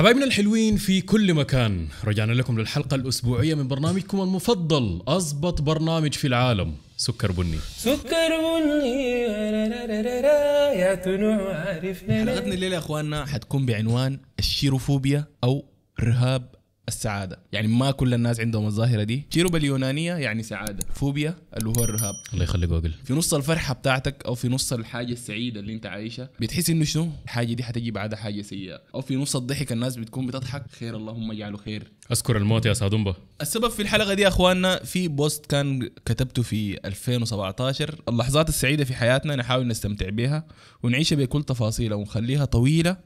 حبايبنا الحلوين في كل مكان رجعنا لكم للحلقة الأسبوعية من برنامجكم المفضل أضبط برنامج في العالم سكر بني سكر بني يا طلوع عارفنا حلقتنا الليلة يا أخواننا حتكون بعنوان الشيروفوبيا أو رهاب السعاده يعني ما كل الناس عندهم الظاهره دي تشيروب اليونانيه يعني سعاده فوبيا اللي هو الرهاب الله يخلي جوجل في نص الفرحه بتاعتك او في نص الحاجه السعيده اللي انت عايشها بتحس انه شنو الحاجه دي حتجي بعدها حاجه سيئه او في نص الضحك الناس بتكون بتضحك خير اللهم اجعله خير اذكر الموت يا سادومبا السبب في الحلقه دي يا اخواننا في بوست كان كتبته في 2017 اللحظات السعيده في حياتنا نحاول نستمتع بها ونعيشها بكل تفاصيلها ونخليها طويله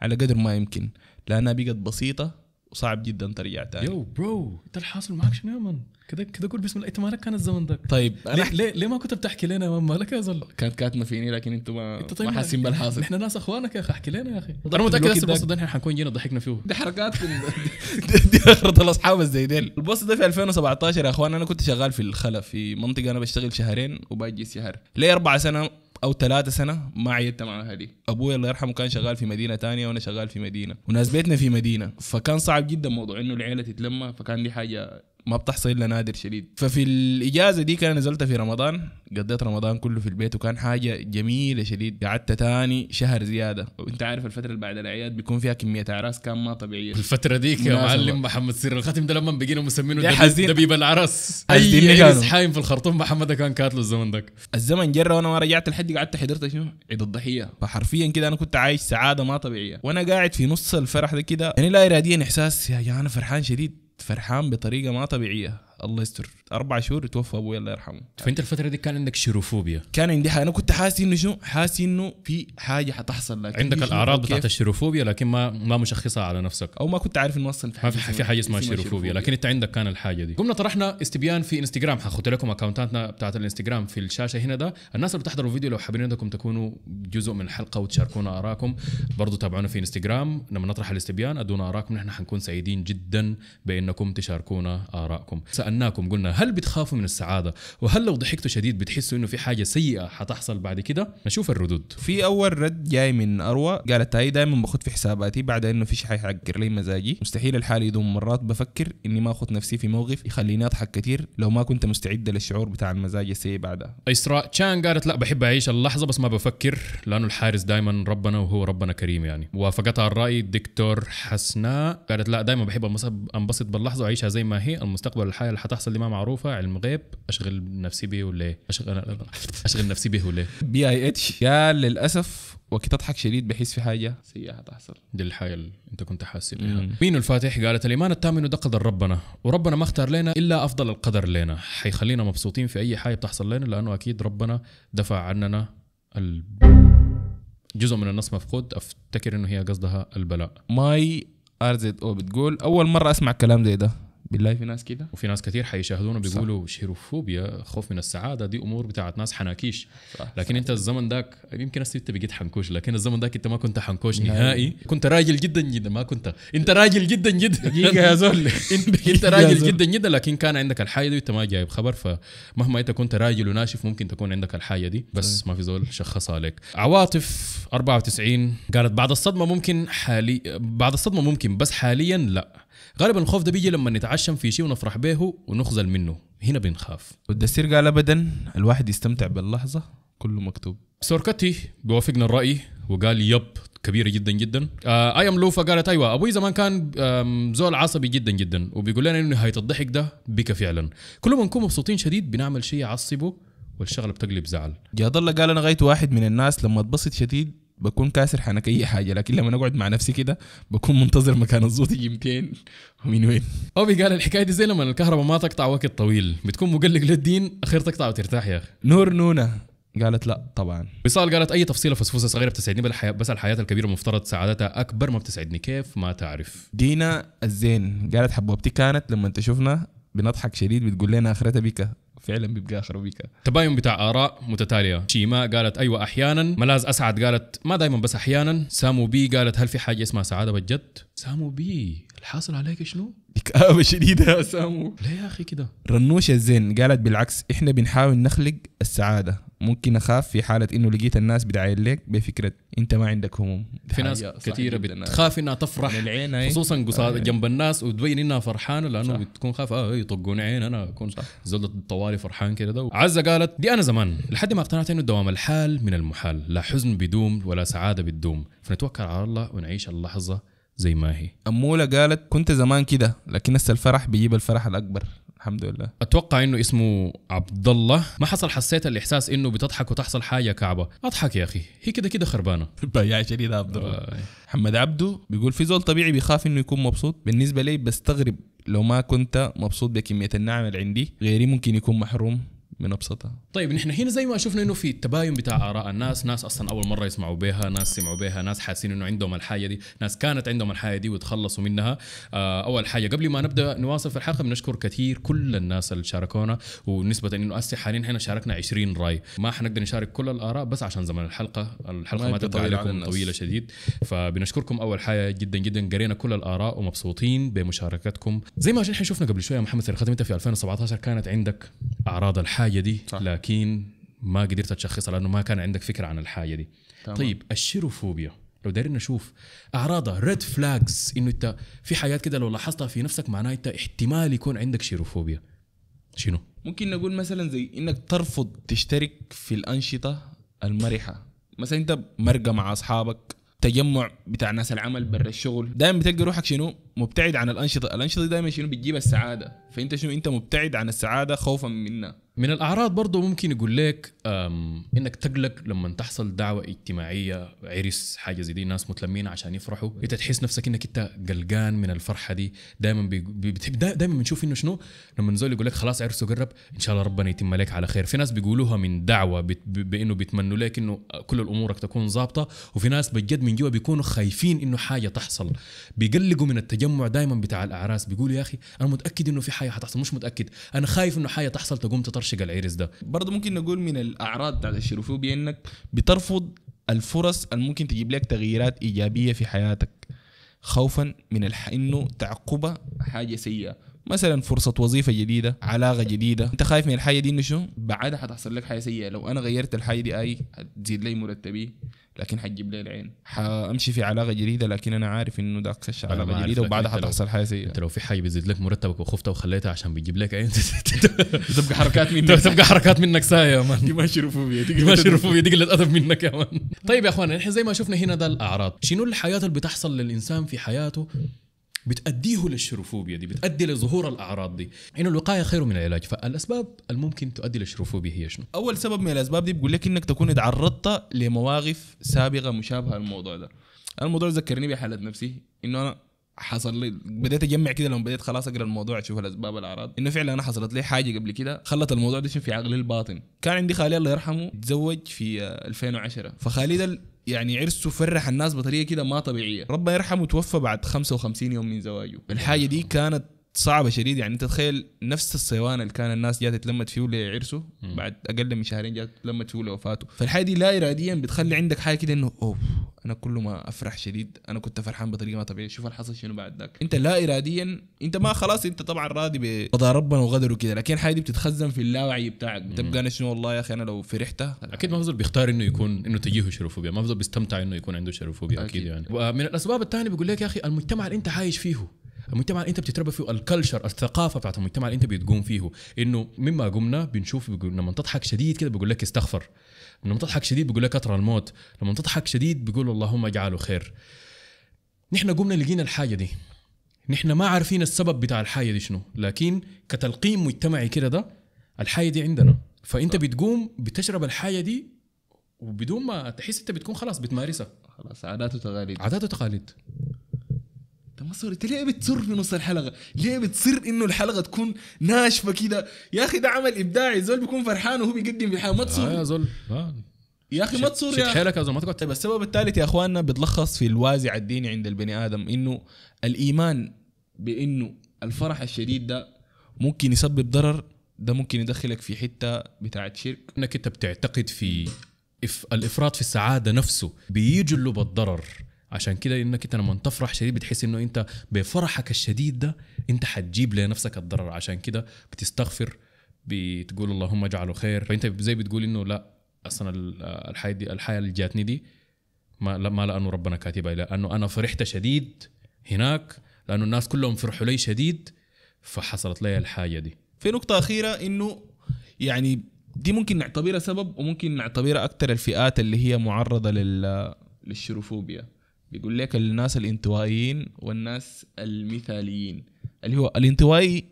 على قدر ما يمكن لانها بقت بسيطه صعب جدا ترجع تاني يو برو انت الحاصل معك شنو يا مان كذا كذا قول بسم الله انت مالك كان الزمن ذاك طيب أنا ليه, ليه, ليه ما كنت بتحكي لنا يا مان مالك يا زلمه كانت كاتمه فيني لكن انت ما انت طيب ما حاسين يعني بالحاصل احنا ناس اخوانك يا اخي احكي لنا يا اخي انا متاكد بس البوست ده احنا حنكون جينا ضحكنا فيه دي حركات دي اخرة الاصحاب زي ديل البوست ده في 2017 يا اخوان انا كنت شغال في الخلا في منطقه انا بشتغل شهرين وباجي شهر ليه اربع سنه او ثلاثه سنه ما عيدت مع اهلي ابوي الله يرحمه كان شغال في مدينه تانية وانا شغال في مدينه وناس بيتنا في مدينه فكان صعب جدا موضوع انه العيله تتلمى فكان دي حاجه ما بتحصل الا نادر شديد ففي الاجازه دي كان نزلت في رمضان قضيت رمضان كله في البيت وكان حاجه جميله شديد قعدت تاني شهر زياده وانت عارف الفتره اللي بعد الاعياد بيكون فيها كميه اعراس كان ما طبيعيه الفتره ديك يا معلم محمد سر الخاتم ده لما بقينا مسمينه حزين دبيب العرس اي حايم في الخرطوم محمد كان كاتله الزمن ده الزمن جرى وانا ما رجعت لحد قعدت حضرت شنو عيد الضحيه فحرفيا كده انا كنت عايش سعاده ما طبيعيه وانا قاعد في نص الفرح ده كده يعني لا اراديا احساس يا يعني انا فرحان شديد فرحان بطريقه ما طبيعيه الله يستر اربع شهور توفى ابوي الله يرحمه فانت الفتره دي كان عندك شيروفوبيا كان عندي حاجة. انا كنت حاسس انه شو حاسس انه في حاجه حتحصل لكن عندك الاعراض بتاعت الشيروفوبيا لكن ما ما مشخصها على نفسك او ما كنت عارف انه اصلا في حاجه, ما في, حاجة, حاجة اسمها شيروفوبيا لكن انت عندك كان الحاجه دي قمنا طرحنا استبيان في انستغرام حاخد لكم اكونتاتنا بتاعت الانستغرام في الشاشه هنا ده الناس اللي بتحضروا الفيديو لو حابين انكم تكونوا جزء من الحلقه وتشاركونا ارائكم برضو تابعونا في انستغرام لما نطرح الاستبيان ادونا ارائكم نحن حنكون سعيدين جدا بانكم تشاركونا ارائكم سالناكم قلنا هل بتخافوا من السعاده وهل لو ضحكتوا شديد بتحسوا انه في حاجه سيئه حتحصل بعد كده نشوف الردود في اول رد جاي من اروى قالت هاي دائما باخد في حساباتي بعد انه في شيء حيعكر لي مزاجي مستحيل الحال يدوم مرات بفكر اني ما اخذ نفسي في موقف يخليني اضحك كثير لو ما كنت مستعده للشعور بتاع المزاج السيء بعدها اسراء تشان قالت لا بحب اعيش اللحظه بس ما بفكر لانه الحارس دائما ربنا وهو ربنا كريم يعني وافقتها الراي الدكتور حسناء قالت لا دائما بحب انبسط باللحظه واعيشها زي ما هي المستقبل الحياه اللي حتحصل لي ما معروف معروفه علم غيب اشغل نفسي به ولا إيه؟ اشغل اشغل نفسي به ولا إيه؟ بي اي اتش يا للاسف وقت تضحك شديد بحس في حاجه سيئه تحصل دي الحاجه اللي انت كنت حاسس بيها مين الفاتح قالت الايمان التام انه ده قدر ربنا وربنا ما اختار لنا الا افضل القدر لنا حيخلينا مبسوطين في اي حاجه بتحصل لنا لانه اكيد ربنا دفع عننا ال... جزء من النص مفقود افتكر انه هي قصدها البلاء ماي ار زد او بتقول اول مره اسمع كلام زي ده بالله في ناس كده وفي ناس كثير حيشاهدونا بيقولوا شيروفوبيا خوف من السعاده دي امور بتاعت ناس حناكيش لكن صح. انت الزمن داك يمكن هسه انت بقيت حنكوش لكن الزمن داك انت ما كنت حنكوش نهائي كنت راجل جدا جدا ما كنت انت راجل جدا جدا يا زول انت راجل جدا جدا لكن كان عندك الحاجه دي وانت ما جايب خبر فمهما انت كنت راجل وناشف ممكن تكون عندك الحاجه دي بس ما في زول شخصها لك عواطف 94 قالت بعد الصدمه ممكن حالي بعد الصدمه ممكن بس حاليا لا غالبا الخوف ده بيجي لما نتعشم في شيء ونفرح به ونخزل منه هنا بنخاف والدستير قال ابدا الواحد يستمتع باللحظه كله مكتوب سوركتي بوافقنا الراي وقال يب كبيره جدا جدا آه ايام لوفا قالت ايوه ابوي زمان كان زول عصبي جدا جدا وبيقول لنا انه نهايه الضحك ده بك فعلا كل ما نكون مبسوطين شديد بنعمل شيء يعصبه والشغله بتقلب زعل جاد الله قال انا غايت واحد من الناس لما اتبسط شديد بكون كاسر حنك اي حاجه لكن لما اقعد مع نفسي كده بكون منتظر مكان الزوط يجي 200 ومن وين اوبي قال الحكايه دي زي لما الكهرباء ما تقطع وقت طويل بتكون مقلق للدين اخير تقطع وترتاح يا اخي نور نونه قالت لا طبعا وصال قالت اي تفصيله فسفوسه صغيره بتسعدني بس الحياه الكبيره مفترض سعادتها اكبر ما بتسعدني كيف ما تعرف دينا الزين قالت حبوبتي كانت لما انت شفنا بنضحك شديد بتقول لنا اخرتها بك فعلا بيبقى اخر بيكا تباين بتاع اراء متتاليه شيماء قالت ايوه احيانا ملاز اسعد قالت ما دائما بس احيانا سامو بي قالت هل في حاجه اسمها سعاده بجد سامو بي الحاصل عليك شنو؟ بكآبة شديدة يا سامو ليه يا أخي كده؟ رنوشة الزين قالت بالعكس إحنا بنحاول نخلق السعادة ممكن أخاف في حالة إنه لقيت الناس بتعاين لك بفكرة أنت ما عندك هموم في ناس كثيرة بتخاف إنها تفرح العين خصوصا قصاد آه جنب الناس وتبين إنها فرحانة لأنه صح. بتكون خاف آه إيه، يطقون عين أنا أكون زلة الطوالي فرحان كده ده عزة قالت دي أنا زمان لحد ما اقتنعت إنه دوام الحال من المحال لا حزن بدوم ولا سعادة بتدوم فنتوكل على الله ونعيش اللحظة زي ما هي أمولة قالت كنت زمان كده لكن هسه الفرح بيجيب الفرح الأكبر الحمد لله اتوقع انه اسمه عبد الله ما حصل حسيت الاحساس انه بتضحك وتحصل حاجه كعبه اضحك يا اخي هي كده كده خربانه بياع شديد عبد الله آه. محمد عبده بيقول في زول طبيعي بيخاف انه يكون مبسوط بالنسبه لي بستغرب لو ما كنت مبسوط بكميه النعم اللي عندي غيري ممكن يكون محروم من ابسطها طيب نحن هنا زي ما شفنا انه في تباين بتاع اراء الناس ناس اصلا اول مره يسمعوا بها ناس سمعوا بها ناس حاسين انه عندهم الحاجه دي ناس كانت عندهم الحاجه دي وتخلصوا منها آه اول حاجه قبل ما نبدا نواصل في الحلقه بنشكر كثير كل الناس اللي شاركونا ونسبه انه اسي حاليا احنا شاركنا 20 راي ما حنقدر نشارك كل الاراء بس عشان زمن الحلقه الحلقه ما تبقى عليكم طويله شديد فبنشكركم اول حاجه جدا جدا قرينا كل الاراء ومبسوطين بمشاركتكم زي ما احنا شفنا قبل شويه محمد انت في 2017 كانت عندك اعراض الحاجه الحاجه دي صح. لكن ما قدرت تشخصها لانه ما كان عندك فكره عن الحاجه دي تمام. طيب الشيروفوبيا لو دايرين نشوف اعراضها ريد فلاجز انه انت في حاجات كده لو لاحظتها في نفسك معناها انت احتمال يكون عندك شيروفوبيا شنو ممكن نقول مثلا زي انك ترفض تشترك في الانشطه المرحه مثلا انت مرقه مع اصحابك تجمع بتاع ناس العمل برا الشغل دائما بتلقى روحك شنو مبتعد عن الانشطه الانشطه دائما شنو بتجيب السعاده فانت شنو انت مبتعد عن السعاده خوفا منها من الاعراض برضه ممكن يقول لك انك تقلق لما تحصل دعوه اجتماعيه عرس حاجه زي دي ناس متلمين عشان يفرحوا أيوة. انت تحس نفسك انك انت قلقان من الفرحه دي دائما بتحب دائما بنشوف انه شنو لما نزول يقول لك خلاص عرسه قرب ان شاء الله ربنا يتم لك على خير في ناس بيقولوها من دعوه بانه بيتمنوا لك انه كل امورك تكون ظابطه وفي ناس بجد من جوا بيكونوا خايفين انه حاجه تحصل بيقلقوا من التجمع دائما بتاع الاعراس بيقولوا يا اخي انا متاكد انه في حاجه حتحصل مش متاكد انا خايف انه حاجه تحصل تقوم تطر مرشق العرس ده برضه ممكن نقول من الاعراض بتاعت الشيروفوبيا انك بترفض الفرص الممكن تجيب لك تغييرات ايجابيه في حياتك خوفا من الح... انه تعقبها حاجه سيئه مثلا فرصه وظيفه جديده علاقه جديده انت خايف من الحاجه دي انه شو بعدها حتحصل لك حاجه سيئه لو انا غيرت الحاجه دي اي حتزيد لي مرتبي لكن حتجيب لي العين حامشي في علاقه جديده لكن انا عارف انه ده اكسش علاقه جديده وبعدها حتحصل حاجه سيئه انت لو في حاجه بتزيد لك مرتبك وخفت وخليتها عشان بتجيب لك عين تبقى حركات منك تبقى حركات منك ساية يا مان دي ماشي رفوبيه دي ماشي رفوبيه دي قله ادب منك يا مان طيب يا اخوان احنا زي ما شفنا هنا ده الاعراض شنو الحياه اللي بتحصل للانسان في حياته بتأديه للشروفوبيا دي بتأدي لظهور الأعراض دي إنه الوقاية خير من العلاج فالأسباب الممكن تؤدي للشروفوبيا هي شنو؟ أول سبب من الأسباب دي بيقول لك إنك تكون تعرضت لمواقف سابقة مشابهة للموضوع ده الموضوع ذكرني بحالة نفسي إنه أنا حصل لي بديت اجمع كده لما بديت خلاص اقرا الموضوع اشوف الاسباب الاعراض انه فعلا انا حصلت لي حاجه قبل كده خلت الموضوع ده في عقلي الباطن كان عندي خالي الله يرحمه تزوج في 2010 آه، فخالي ده يعني عرسه فرح الناس بطريقه كده ما طبيعيه ربنا يرحمه توفى بعد 55 يوم من زواجه الحاجه دي كانت صعبه شديد يعني انت تخيل نفس الصيوان اللي كان الناس جات تلمت فيه لعرسه بعد اقل من شهرين جات تلمت فيه لوفاته فالحاجه دي لا اراديا بتخلي عندك حاجه كده انه اوف انا كل ما افرح شديد انا كنت فرحان بطريقه ما طبيعيه شوف اللي حصل شنو بعد ذاك انت لا اراديا انت ما خلاص انت طبعا راضي بقضاء ربنا وقدره كده لكن الحاجه دي بتتخزن في اللاوعي بتاعك بتبقى انا شنو والله يا اخي انا لو فرحت اكيد ما بفضل بيختار انه يكون انه تجيه شيروفوبيا ما بفضل بيستمتع انه يكون عنده شيروفوبيا أكيد. اكيد يعني ومن الاسباب الثانيه بيقول لك يا اخي المجتمع اللي انت عايش فيه المجتمع اللي انت بتتربى فيه الكلشر الثقافه بتاعت المجتمع اللي انت بتقوم فيه انه مما قمنا بنشوف بيقول لما تضحك شديد كده بيقول لك استغفر لما تضحك شديد بيقول لك اطر الموت لما تضحك شديد بيقول اللهم اجعله خير نحن قمنا لقينا الحاجه دي نحن ما عارفين السبب بتاع الحاجه دي شنو لكن كتلقيم مجتمعي كده ده الحاجه دي عندنا فانت بتقوم بتشرب الحاجه دي وبدون ما تحس انت بتكون خلاص بتمارسها خلاص عادات وتقاليد عادات وتقاليد ما صورت انت ليه بتصر في نص الحلقه؟ ليه بتصر انه الحلقه تكون ناشفه كده؟ يا اخي ده عمل ابداعي زول بيكون فرحان وهو بيقدم في حاجه ما تصور آه يا زول آه. يا اخي ما تصور يا حيلك يا زول ما تقعد طيب السبب الثالث يا اخواننا بتلخص في الوازع الديني عند البني ادم انه الايمان بانه الفرح الشديد ده ممكن يسبب ضرر ده ممكن يدخلك في حته بتاعت شرك انك انت بتعتقد في الافراط في السعاده نفسه بيجلب الضرر عشان كده انك انت لما تفرح شديد بتحس انه انت بفرحك الشديد ده انت حتجيب لنفسك الضرر عشان كده بتستغفر بتقول اللهم اجعله خير فانت زي بتقول انه لا اصلا الحياه دي الحياه اللي جاتني دي ما ما لانه ربنا كاتبها لانه انا فرحت شديد هناك لانه الناس كلهم فرحوا لي شديد فحصلت لي الحاجه دي في نقطه اخيره انه يعني دي ممكن نعتبرها سبب وممكن نعتبرها اكثر الفئات اللي هي معرضه لل للشروفوبيا بيقول لك الناس الانطوائيين والناس المثاليين اللي هو الانطوائي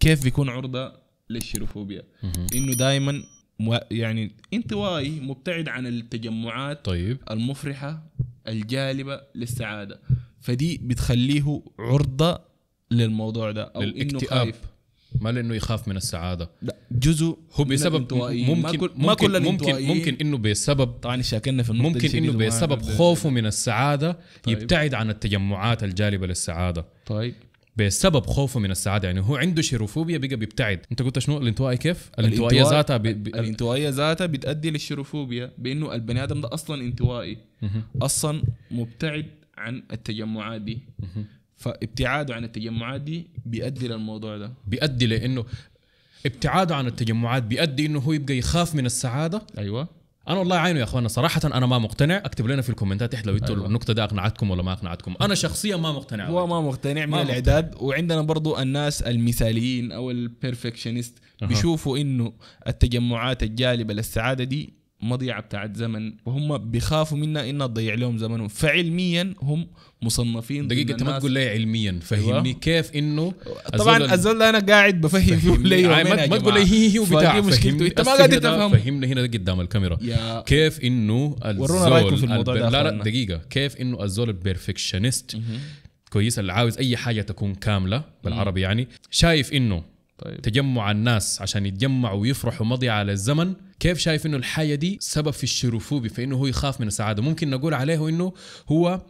كيف بيكون عرضه للشيروفوبيا انه دائما يعني انطوائي مبتعد عن التجمعات طيب. المفرحه الجالبه للسعاده فدي بتخليه عرضه للموضوع ده او انه خايف ما لانه يخاف من السعاده لا جزء هو بسبب ممكن ما كل ممكن ممكن, ممكن انه بسبب طبعا شاكلنا في النقطه ممكن انه بسبب طيب. خوفه من السعاده طيب. يبتعد عن التجمعات الجالبه للسعاده طيب بسبب خوفه من السعاده يعني هو عنده شيروفوبيا بقى بيبتعد انت قلت شنو الانطوائي كيف الانطوائيه ذاتها الانطوائيه ذاتها بتؤدي للشيروفوبيا بانه البني ادم ده اصلا انطوائي اصلا مبتعد عن التجمعات دي فابتعاده عن التجمعات دي بيؤدي للموضوع ده بيؤدي لانه ابتعاده عن التجمعات بيؤدي انه هو يبقى يخاف من السعاده ايوه انا والله عينه يا اخوانا صراحه انا ما مقتنع اكتب لنا في الكومنتات احنا لو أيوة. النقطه دي اقنعتكم ولا ما اقنعتكم انا شخصيا ما مقتنع هو ما مقتنع من ما الاعداد مقتنع. وعندنا برضو الناس المثاليين او البرفكشنست بيشوفوا انه التجمعات الجالبه للسعاده دي مضيعه بتاعت زمن وهم بيخافوا منا انها تضيع لهم زمنهم فعلميا هم مصنفين دقيقه انت ما تقول لي علميا فهمني أيوة. كيف انه طبعا الزول انا قاعد بفهم فيه أيوة، ما تقول لي هي هي وبتاع مشكلته انت ما قاعد تفهم فهمنا هنا قدام الكاميرا كيف انه ورونا رايكم في الموضوع ده لا لا دقيقه كيف انه الزول البرفكشنست كويس اللي عاوز اي حاجه تكون كامله بالعربي يعني شايف انه طيب. تجمع الناس عشان يتجمعوا ويفرحوا مضي على الزمن كيف شايف انه الحاجه دي سبب في الشرفوبي فانه هو يخاف من السعاده ممكن نقول عليه انه هو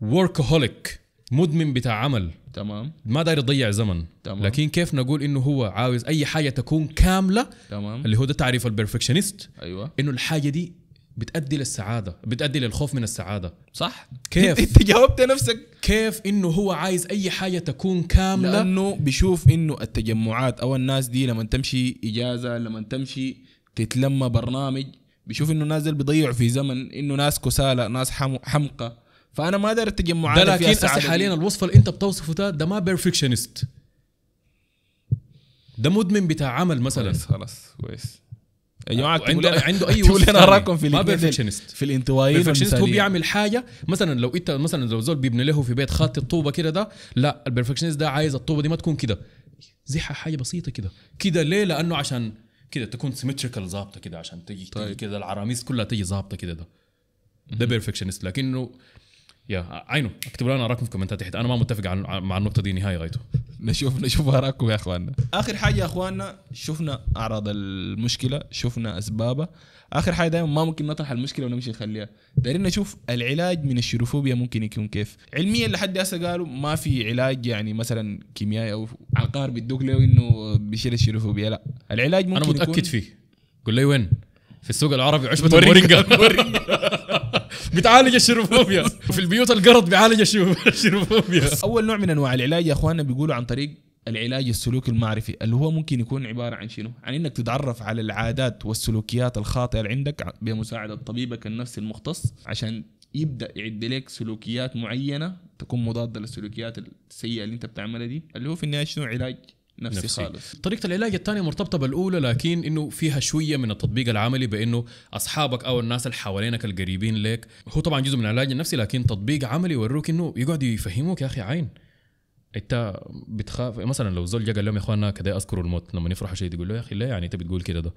وركهوليك مدمن بتاع عمل تمام ما داير يضيع زمن تمام. لكن كيف نقول انه هو عاوز اي حاجه تكون كامله تمام اللي هو ده تعريف البرفكشنست ايوه انه الحاجه دي بتأدي للسعادة بتأدي للخوف من السعادة صح كيف انت جاوبت نفسك كيف انه هو عايز اي حاجة تكون كاملة لانه بيشوف انه التجمعات او الناس دي لما تمشي اجازة لما تمشي تتلمى برنامج بيشوف انه الناس دي بيضيعوا في زمن انه ناس كسالى ناس حمقى فانا ما داري التجمعات ده لكن هسه حاليا الوصف اللي انت بتوصفه ده ده ما بيرفكشنست ده مدمن بتاع عمل مثلا خلاص كويس يا جماعه أيوة، عنده عنده اي تقول انا اراكم في ما بيرفكشنست في الانطوائيين هو بيعمل حاجه مثلا لو انت مثلا لو زول بيبني له في بيت خاطي الطوبه كده ده لا البرفكشنست ده عايز الطوبه دي ما تكون كده زيحها حاجه بسيطه كده كده ليه لانه عشان كده تكون سيمتريكال ظابطه كده عشان تجي طيب. كده العراميس كلها تجي ظابطه كده ده ده بيرفكشنست لكنه يا عينه اكتبوا لنا رايكم في الكومنتات تحت انا ما متفق مع النقطه دي نهايه غايته نشوف نشوف وراكم يا اخواننا اخر حاجه يا اخواننا شفنا اعراض المشكله شفنا اسبابها اخر حاجه دائما ما ممكن نطرح المشكله ونمشي نخليها دايرين نشوف العلاج من الشيروفوبيا ممكن يكون كيف علميا لحد هسه قالوا ما في علاج يعني مثلا كيميائي او عقار بيدوك له انه بيشيل الشيروفوبيا لا العلاج ممكن انا متاكد يكون فيه قول لي وين في السوق العربي عشبه المورينجا بتعالج الشيروفوبيا في البيوت القرض بيعالج الشيروفوبيا اول نوع من انواع العلاج يا اخواننا بيقولوا عن طريق العلاج السلوكي المعرفي اللي هو ممكن يكون عبارة عن شنو؟ عن انك تتعرف على العادات والسلوكيات الخاطئة اللي عندك بمساعدة طبيبك النفسي المختص عشان يبدا يعد لك سلوكيات معينه تكون مضاده للسلوكيات السيئه اللي انت بتعملها دي اللي هو في النهايه شنو علاج نفسي, نفسي. خالص طريقه العلاج الثانيه مرتبطه بالاولى لكن انه فيها شويه من التطبيق العملي بانه اصحابك او الناس اللي حوالينك القريبين لك هو طبعا جزء من العلاج النفسي لكن تطبيق عملي يوروك انه يقعد يفهموك يا اخي عين انت بتخاف مثلا لو زول جا قال لهم يا اخوانا كده اذكروا الموت لما نفرح شيء تقول له يا اخي ليه يعني انت بتقول كده ده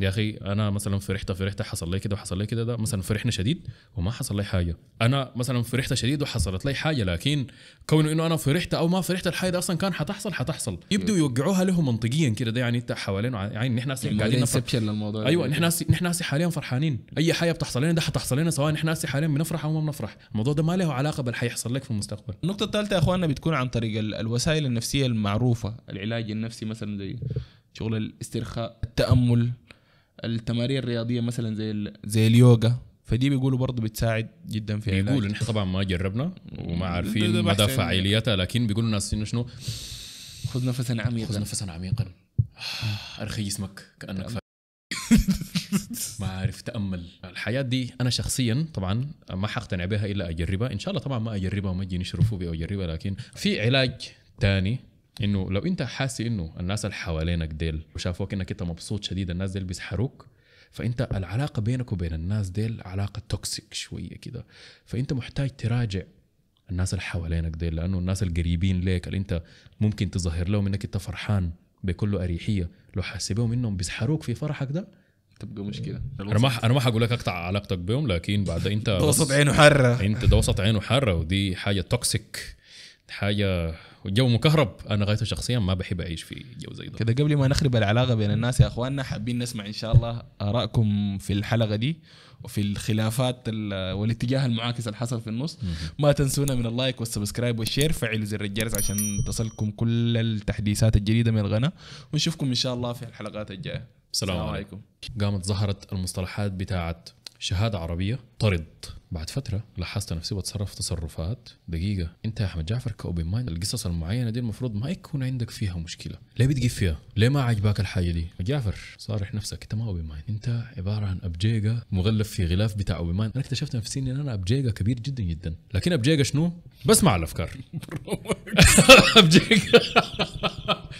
يا اخي انا مثلا فرحت فرحت حصل لي كده وحصل لي كده ده مثلا فرحنا شديد وما حصل لي حاجه انا مثلا فرحت شديد وحصلت لي حاجه لكن كونه انه انا فرحت او ما فرحت الحاجه ده اصلا كان حتحصل حتحصل يبدوا يوقعوها لهم منطقيا كده ده يعني انت حوالين يعني نحن يعني قاعدين نفرح للموضوع ايوه نحن نحن حاليا فرحانين اي حاجه بتحصل لنا ده حتحصل لنا سواء نحن حاليا بنفرح او ما بنفرح الموضوع ده ما له علاقه باللي حيحصل لك في المستقبل النقطه الثالثه يا اخواننا بتكون عن طريق الوسائل النفسيه المعروفه العلاج النفسي مثلا زي شغل الاسترخاء التامل التمارين الرياضيه مثلا زي زي اليوغا فدي بيقولوا برضه بتساعد جدا في بيقولوا نحن طبعا ما جربنا وما عارفين مدى يعني. فاعليتها لكن بيقولوا الناس انه شنو خذ نفسا عميقا خذ نفسا عميقا ارخي جسمك كانك فا... ما عارف تامل الحياه دي انا شخصيا طبعا ما حقتنع بها الا اجربها ان شاء الله طبعا ما اجربها وما اجي نشرفه بي اجربها لكن في علاج تاني انه لو انت حاسس انه الناس اللي حوالينك ديل وشافوك انك انت مبسوط شديد الناس ديل بيسحروك فانت العلاقه بينك وبين الناس ديل علاقه توكسيك شويه كده فانت محتاج تراجع الناس اللي حوالينك ديل لانه الناس القريبين ليك اللي انت ممكن تظهر لهم انك انت فرحان بكل اريحيه لو حاسبهم انهم بيسحروك في فرحك ده تبقى مشكله انا ما انا ما حقول لك اقطع علاقتك بهم لكن بعد انت ده وسط عينه حاره انت ده وسط عينه حاره ودي حاجه توكسيك حاجه والجو مكهرب انا غايته شخصيا ما بحب اعيش في جو زي ده كده قبل ما نخرب العلاقه بين الناس يا اخواننا حابين نسمع ان شاء الله ارائكم في الحلقه دي وفي الخلافات والاتجاه المعاكس اللي حصل في النص ما تنسونا من اللايك والسبسكرايب والشير فعلوا زر الجرس عشان تصلكم كل التحديثات الجديده من الغنى ونشوفكم ان شاء الله في الحلقات الجايه السلام عليكم قامت ظهرت المصطلحات بتاعت شهاده عربيه طرد بعد فتره لاحظت نفسي بتصرف تصرفات دقيقه انت يا احمد جعفر كاوبن مايند القصص المعينه دي المفروض ما يكون عندك فيها مشكله ليه بتجيب فيها ليه ما عجبك الحاجه دي جعفر صارح نفسك انت ما اوبن مايند انت عباره عن ابجيجا مغلف في غلاف بتاع اوبن مايند انا اكتشفت نفسي ان انا ابجيجا كبير جدا جدا لكن ابجيجا شنو بسمع الافكار ابجيجا